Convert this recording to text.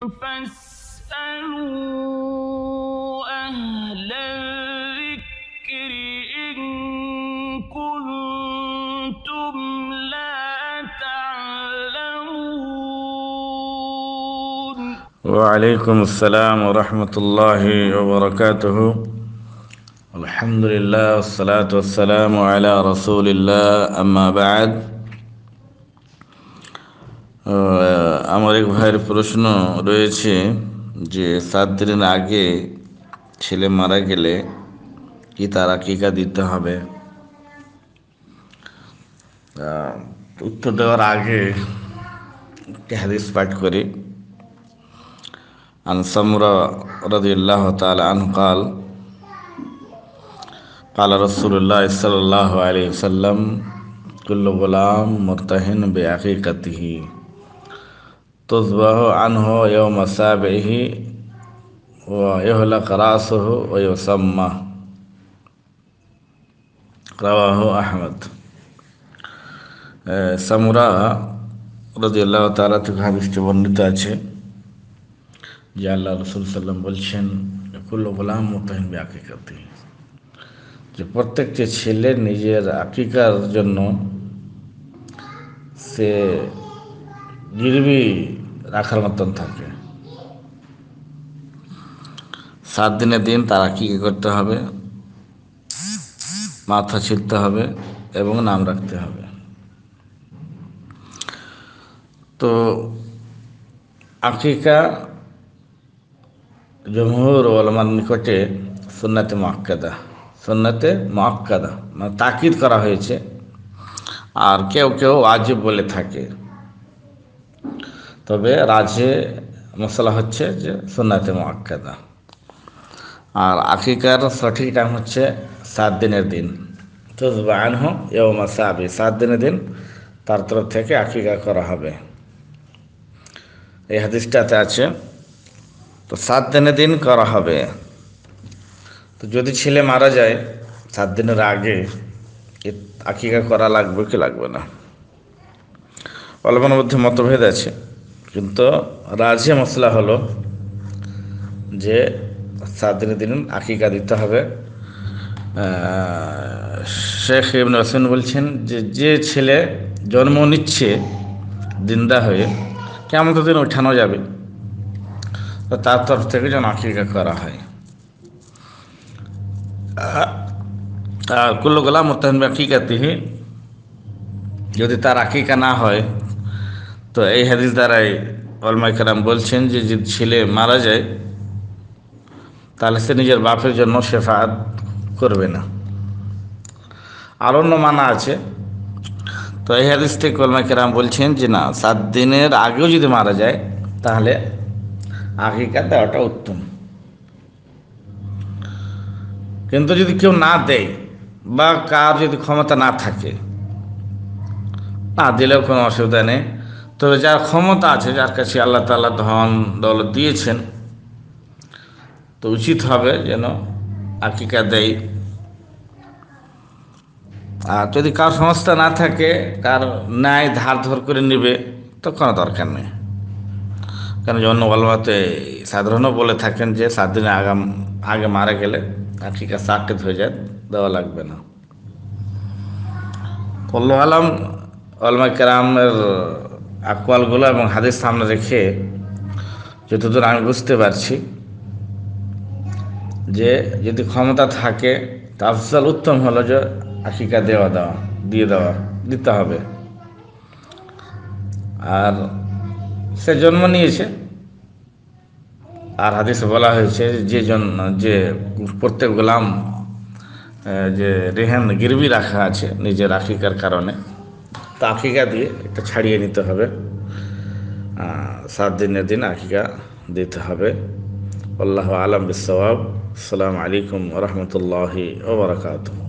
فاسألوا أهل الذكر إن كنتم لا تعلمون وعليكم السلام ورحمة الله وبركاته الحمد لله والصلاة والسلام على رسول الله أما بعد آه، আমার এক ভাইয়ের প্রশ্ন রয়েছে যে সাত দিনের আগে ছেলে মারা গেলে কি তার আকিকা দিতে হবে উত্তর দেওয়ার আগে হাদিস পাঠ করি আনসামর রাদিল্লাহ তাল আনকাল قال رسول الله صلى সাল্লাম কুল্লু وسلم كل غلام مرتهن তসবাহ আনহ এ মাসাবেহি ও এহলাক রাসহ ও ইসাম্মা রাহ আহমদ সামুরা রাজি আল্লাহ তালা থেকে হাদিসটি বর্ণিত আছে যে আল্লাহ রসুল সাল্লাম বলছেন কুল গোলাম মোতাহিন আকিকাতি যে প্রত্যেকটি ছেলে নিজের আকিকার জন্য সে গিরবি রাখার মতন থাকে সাত দিনের দিন তারা কী করতে হবে মাথা ছিঁড়তে হবে এবং নাম রাখতে হবে তো আকিকা জমহুর ওলমার নিকটে সুন্নাতে মোয়াক্কাদা সুন্নাতে মোয়াক্কাদা মানে তাকিদ করা হয়েছে আর কেউ কেউ আজীব বলে থাকে তবে রাজে মশলা হচ্ছে যে সোনাতে মোয়াক্কাদা আর আকিকার সঠিক টাইম হচ্ছে সাত দিনের দিন তো এও মাসে সাবি সাত দিনের দিন তার তরফ থেকে আকিকা করা হবে এই হাদিসটাতে আছে তো সাত দিনের দিন করা হবে তো যদি ছেলে মারা যায় সাত দিনের আগে আকিকা করা লাগবে কি লাগবে না অল্পের মধ্যে মতভেদ আছে কিন্তু রাজি মশলা হলো যে সাত দিনের দিন আকিকা দিতে হবে শেখ ইবন হোসেন বলছেন যে যে ছেলে জন্ম নিচ্ছে দিন্দা হয়ে কেমন তো দিন ওঠানো যাবে তো তার তরফ থেকে যেন আকিকা করা হয় আর কুল্লো গোলাম আকিকা তিহি যদি তার আকিকা না হয় তো এই হাদিস দ্বারাই অলমাই খারাম বলছেন যে যদি ছেলে মারা যায় তাহলে সে নিজের বাপের জন্য শেফাত করবে না আর অন্য মানা আছে তো এই হাদিস থেকে অলমাই কেরাম বলছেন যে না সাত দিনের আগেও যদি মারা যায় তাহলে আগেকার দেওয়াটা উত্তম কিন্তু যদি কেউ না দেয় বা কার যদি ক্ষমতা না থাকে না দিলেও কোনো অসুবিধা নেই তবে যার ক্ষমতা আছে যার কাছে আল্লাহ তালা ধন দৌলত দিয়েছেন তো উচিত হবে যেন আকিকা দেয় আর যদি কার সংস্থা না থাকে কার ন্যায় ধার ধর করে নেবে তো কোনো দরকার নেই কারণ অন্য বলবাতে সাধারণও বলে থাকেন যে সাত দিনে আগাম আগে মারা গেলে আছে সাকেত হয়ে যায় দেওয়া লাগবে না বললো আলম আলমা কেরামের আকোয়ালগুলো এবং হাদিস সামনে রেখে যতদূর আমি বুঝতে পারছি যে যদি ক্ষমতা থাকে তা আফজাল উত্তম হলো যে আকিকা দেওয়া দেওয়া দিয়ে দেওয়া দিতে হবে আর সে জন্ম নিয়েছে আর হাদিসে বলা হয়েছে যে জন্য যে প্রত্যেক গোলাম যে রেহেন গিরবি রাখা আছে নিজের আফ্রিকার কারণে আকিকা দিয়ে এটা ছাড়িয়ে নিতে হবে সাত দিনের দিন আকিকা দিতে হবে আল্লাহ আলম বিসবাব আসসালামু আলাইকুম রহমতুল্লাহি ওবরাকাতুহ